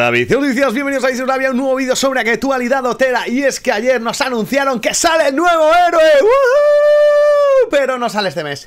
David. bienvenidos a a un nuevo vídeo sobre actualidad hotera. Y es que ayer nos anunciaron que sale el nuevo héroe. Pero no sale este mes.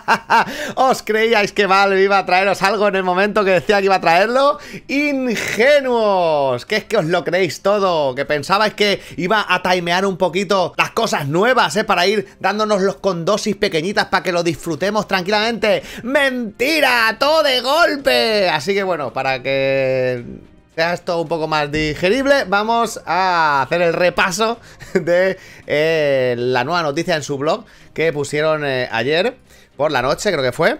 ¿Os creíais que Valve iba a traeros algo en el momento que decía que iba a traerlo? ¡Ingenuos! Que es que os lo creéis todo. Que pensabais que iba a timear un poquito las cosas nuevas, ¿eh? Para ir dándonos los condosis pequeñitas para que lo disfrutemos tranquilamente. ¡Mentira! ¡Todo de golpe! Así que bueno, para que sea esto un poco más digerible, vamos a hacer el repaso de eh, la nueva noticia en su blog que pusieron eh, ayer por la noche, creo que fue.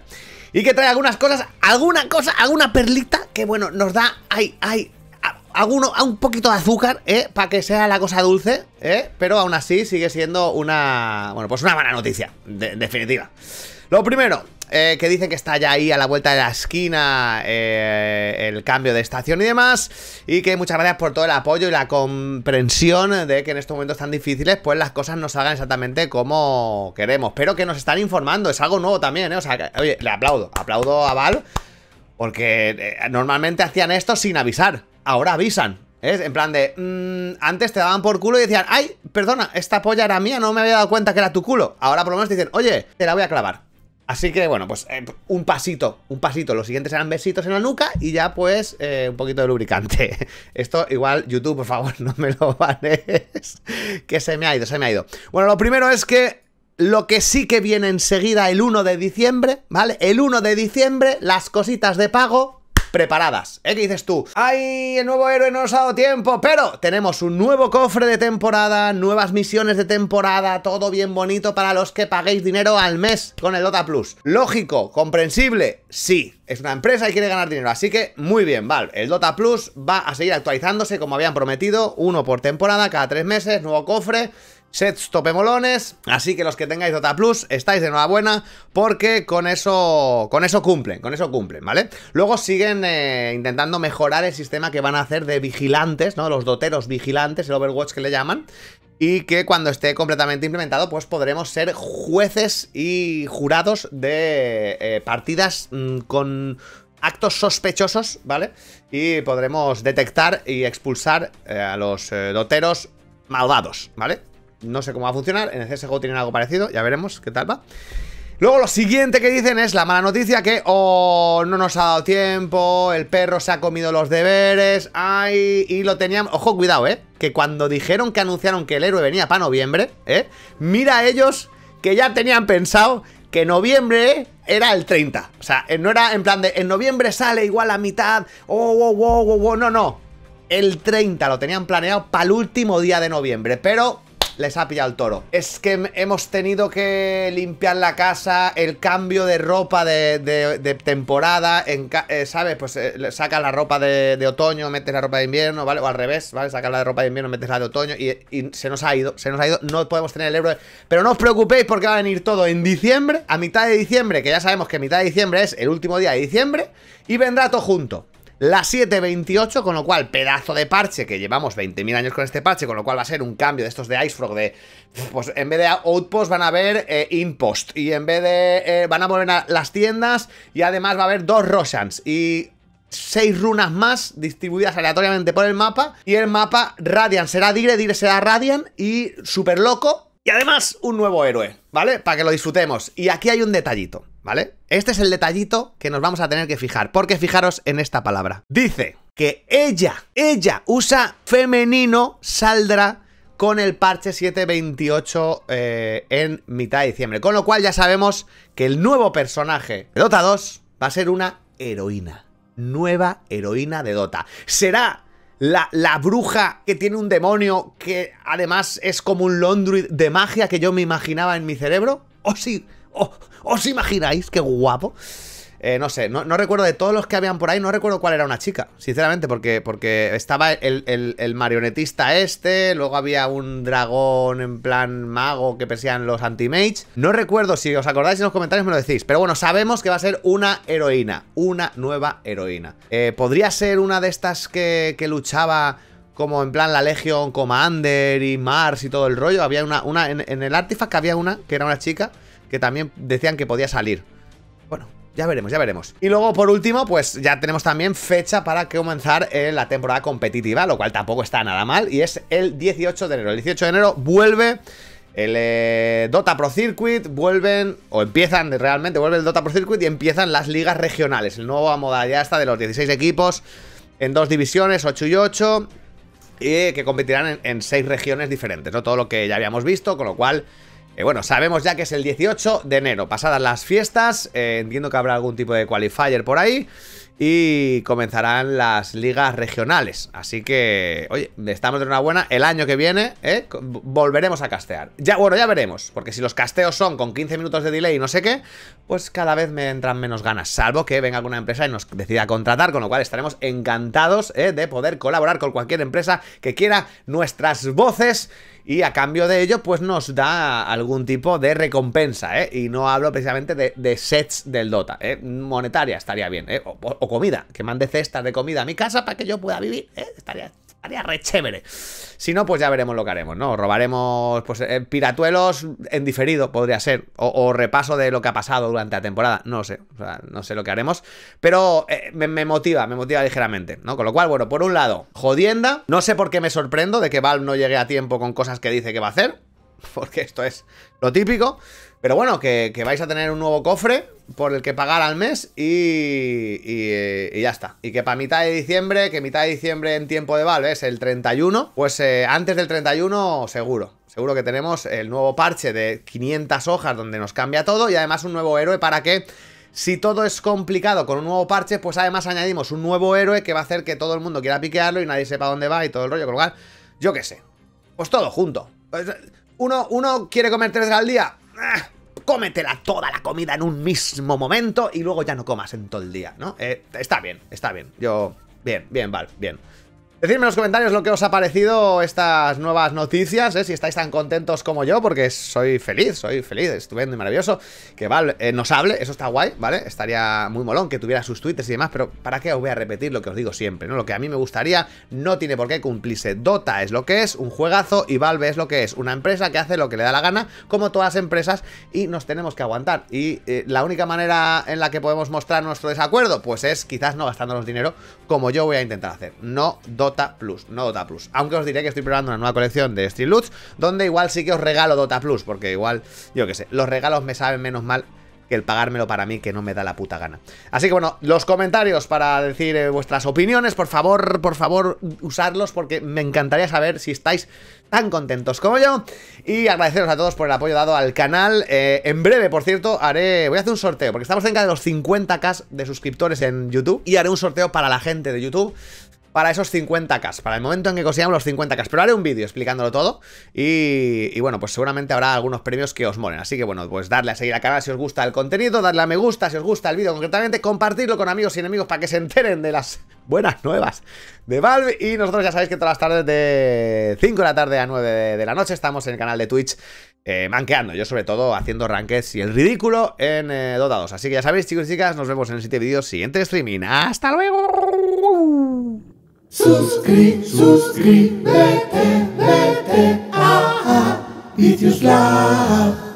Y que trae algunas cosas, alguna cosa, alguna perlita que, bueno, nos da, hay, hay, alguno, un poquito de azúcar, ¿eh? Para que sea la cosa dulce, ¿eh? Pero aún así sigue siendo una, bueno, pues una mala noticia, definitiva. Lo primero, eh, que dicen que está ya ahí a la vuelta de la esquina eh, el cambio de estación y demás. Y que muchas gracias por todo el apoyo y la comprensión de que en estos momentos tan difíciles, pues las cosas no salgan exactamente como queremos. Pero que nos están informando, es algo nuevo también, ¿eh? O sea, oye, le aplaudo, aplaudo a Val, porque eh, normalmente hacían esto sin avisar. Ahora avisan, ¿Eh? En plan de, mm, antes te daban por culo y decían, ay, perdona, esta polla era mía, no me había dado cuenta que era tu culo. Ahora por lo menos dicen, oye, te la voy a clavar. Así que bueno, pues eh, un pasito, un pasito. Los siguientes serán besitos en la nuca y ya pues eh, un poquito de lubricante. Esto igual YouTube, por favor, no me lo vales que se me ha ido, se me ha ido. Bueno, lo primero es que lo que sí que viene enseguida el 1 de diciembre, ¿vale? El 1 de diciembre, las cositas de pago preparadas. ¿Eh? ¿Qué dices tú? ¡Ay, el nuevo héroe no nos ha dado tiempo! Pero tenemos un nuevo cofre de temporada, nuevas misiones de temporada, todo bien bonito para los que paguéis dinero al mes con el Dota Plus. Lógico, comprensible, sí. Es una empresa y quiere ganar dinero, así que muy bien, vale. El Dota Plus va a seguir actualizándose como habían prometido, uno por temporada, cada tres meses, nuevo cofre sets topemolones. Así que los que tengáis Dota Plus, estáis de enhorabuena porque con eso, con eso cumplen, con eso cumplen, ¿vale? Luego siguen eh, intentando mejorar el sistema que van a hacer de vigilantes, ¿no? Los doteros vigilantes, el Overwatch que le llaman. Y que cuando esté completamente implementado, pues podremos ser jueces y jurados de eh, partidas mm, con actos sospechosos, ¿vale? Y podremos detectar y expulsar eh, a los doteros malvados, ¿vale? No sé cómo va a funcionar. En el CSGO tienen algo parecido. Ya veremos qué tal va. Luego lo siguiente que dicen es la mala noticia que oh, no nos ha dado tiempo, el perro se ha comido los deberes, ay, y lo tenían... Ojo, cuidado, ¿eh? Que cuando dijeron que anunciaron que el héroe venía para noviembre, ¿eh? Mira ellos que ya tenían pensado que noviembre era el 30. O sea, eh, no era en plan de en noviembre sale igual a mitad, oh, oh, oh, wow, oh, no, no. El 30 lo tenían planeado para el último día de noviembre, pero les ha pillado el toro. Es que hemos tenido que limpiar la casa, el cambio de ropa de, temporada, eh, ¿sabes? Pues eh, saca la ropa de, otoño, metes la ropa de invierno, ¿vale? O al revés, ¿vale? Sacas la de ropa de invierno, metes la de otoño y, se nos ha ido, se nos ha ido, no podemos tener el euro. Pero no os preocupéis porque va a venir todo en diciembre, a mitad de diciembre, que ya sabemos que mitad de diciembre es el último día de diciembre, y vendrá todo junto la 7.28, con lo cual pedazo de parche, que llevamos 20.000 años con este parche, con lo cual va a ser un cambio de estos de Icefrog de, pues en vez de Outpost van a haber Inpost eh, Impost, y en vez de, eh, van a volver las tiendas, y además va a haber dos Roshans, y seis runas más distribuidas aleatoriamente por el mapa. Y el mapa Radiant será Dire, Dire será Radiant y Super Loco. Y además un nuevo héroe, ¿vale? Para que lo disfrutemos. Y aquí hay un detallito. ¿vale? Este es el detallito que nos vamos a tener que fijar, porque fijaros en esta palabra. Dice que ella, ella usa femenino, saldrá con el parche 728 eh, en mitad de diciembre. Con lo cual ya sabemos que el nuevo personaje de Dota 2 va a ser una heroína. Nueva heroína de Dota. Será la, la, bruja que tiene un demonio que además es como un Londruid de magia que yo me imaginaba en mi cerebro. O si ¿Os imagináis? ¡Qué guapo! Eh, no sé, no, recuerdo de todos los que habían por ahí, no recuerdo cuál era una chica, sinceramente, porque, estaba el, marionetista este, luego había un dragón en plan mago que pesían los anti-mage. No recuerdo, si os acordáis en los comentarios me lo decís, pero bueno, sabemos que va a ser una heroína, una nueva heroína. Eh, podría ser una de estas que, luchaba como en plan la Legion Commander y Mars y todo el rollo. Había una, en, en, el Artifact había una que era una chica que también decían que podía salir. Bueno, ya veremos, ya veremos. Y luego, por último, pues ya tenemos también fecha para que comenzar eh, la temporada competitiva, lo cual tampoco está nada mal, y es el 18 de enero. El 18 de enero vuelve el eh, Dota Pro Circuit, vuelven, o empiezan realmente, vuelve el Dota Pro Circuit y empiezan las ligas regionales, el nuevo ya está de los 16 equipos en dos divisiones, 8 y 8, y que competirán en, en seis regiones diferentes, ¿no? Todo lo que ya habíamos visto, con lo cual eh, bueno, sabemos ya que es el 18 de enero, pasadas las fiestas, eh, entiendo que habrá algún tipo de qualifier por ahí y comenzarán las ligas regionales. Así que, oye, estamos de una buena. El año que viene ¿eh? volveremos a castear. Ya, bueno, ya veremos, porque si los casteos son con 15 minutos de delay y no sé qué, pues cada vez me entran menos ganas, salvo que venga alguna empresa y nos decida contratar, con lo cual estaremos encantados eh, de poder colaborar con cualquier empresa que quiera nuestras voces y a cambio de ello pues nos da algún tipo de recompensa, ¿eh? Y no hablo precisamente de, sets del Dota, ¿eh? Monetaria estaría bien, ¿eh? O, comida, que mande cestas de comida a mi casa para que yo pueda vivir, ¿eh? Estaría Haría re chévere. Si no, pues ya veremos lo que haremos, ¿no? Robaremos, pues, eh, piratuelos en diferido, podría ser. O, repaso de lo que ha pasado durante la temporada. No sé. O sea, no sé lo que haremos. Pero eh, me, motiva, me motiva ligeramente, ¿no? Con lo cual, bueno, por un lado, jodienda. No sé por qué me sorprendo de que Val no llegue a tiempo con cosas que dice que va a hacer. Porque esto es lo típico. Pero bueno, que, vais a tener un nuevo cofre por el que pagar al mes y, eh, ya está. Y que para mitad de diciembre, que mitad de diciembre en tiempo de Valve es el 31, pues eh, antes del 31 seguro. Seguro que tenemos el nuevo parche de 500 hojas donde nos cambia todo y además un nuevo héroe para que... Si todo es complicado con un nuevo parche, pues además añadimos un nuevo héroe que va a hacer que todo el mundo quiera piquearlo y nadie sepa dónde va y todo el rollo. Con lo cual, yo qué sé. Pues todo junto. Uno, uno quiere comer tres al día Ah, cómetela toda la comida en un mismo momento y luego ya no comas en todo el día, ¿no? Eh, está bien, está bien. Yo. Bien, bien, vale, bien. Decidme en los comentarios lo que os ha parecido estas nuevas noticias, eh, si estáis tan contentos como yo, porque soy feliz, soy feliz, estupendo y maravilloso. Que Valve eh, nos hable, eso está guay, ¿vale? Estaría muy molón que tuviera sus tweets y demás, pero ¿para qué os voy a repetir lo que os digo siempre? ¿no? Lo que a mí me gustaría no tiene por qué cumplirse. Dota es lo que es, un juegazo, y Valve es lo que es, una empresa que hace lo que le da la gana, como todas las empresas, y nos tenemos que aguantar. Y eh, la única manera en la que podemos mostrar nuestro desacuerdo, pues es quizás no gastándonos dinero, como yo voy a intentar hacer. No Dota Dota Plus, no Dota Plus. Aunque os diré que estoy probando una nueva colección de Street Loots, donde igual sí que os regalo Dota Plus, porque igual, yo qué sé, los regalos me saben menos mal que el pagármelo para mí que no me da la puta gana. Así que bueno, los comentarios para decir eh, vuestras opiniones, por favor, por favor, usarlos porque me encantaría saber si estáis tan contentos como yo. Y agradeceros a todos por el apoyo dado al canal. Eh, en breve, por cierto, haré. Voy a hacer un sorteo porque estamos cerca de los 50k de suscriptores en YouTube y haré un sorteo para la gente de YouTube para esos 50k, para el momento en que consigamos los 50k. Pero haré un vídeo explicándolo todo y, bueno, pues seguramente habrá algunos premios que os molen. Así que bueno, pues darle a seguir al canal si os gusta el contenido, darle a me gusta si os gusta el vídeo concretamente, compartirlo con amigos y enemigos para que se enteren de las buenas nuevas de Valve. Y nosotros ya sabéis que todas las tardes de 5 de la tarde a 9 de la noche estamos en el canal de Twitch eh, manqueando, yo sobre todo haciendo ranques y el ridículo en eh, Dodados. Así que ya sabéis, chicos y chicas, nos vemos en el siguiente vídeo, siguiente streaming. ¡Hasta luego! Suscri, suscríbete, vete a Vitius Love.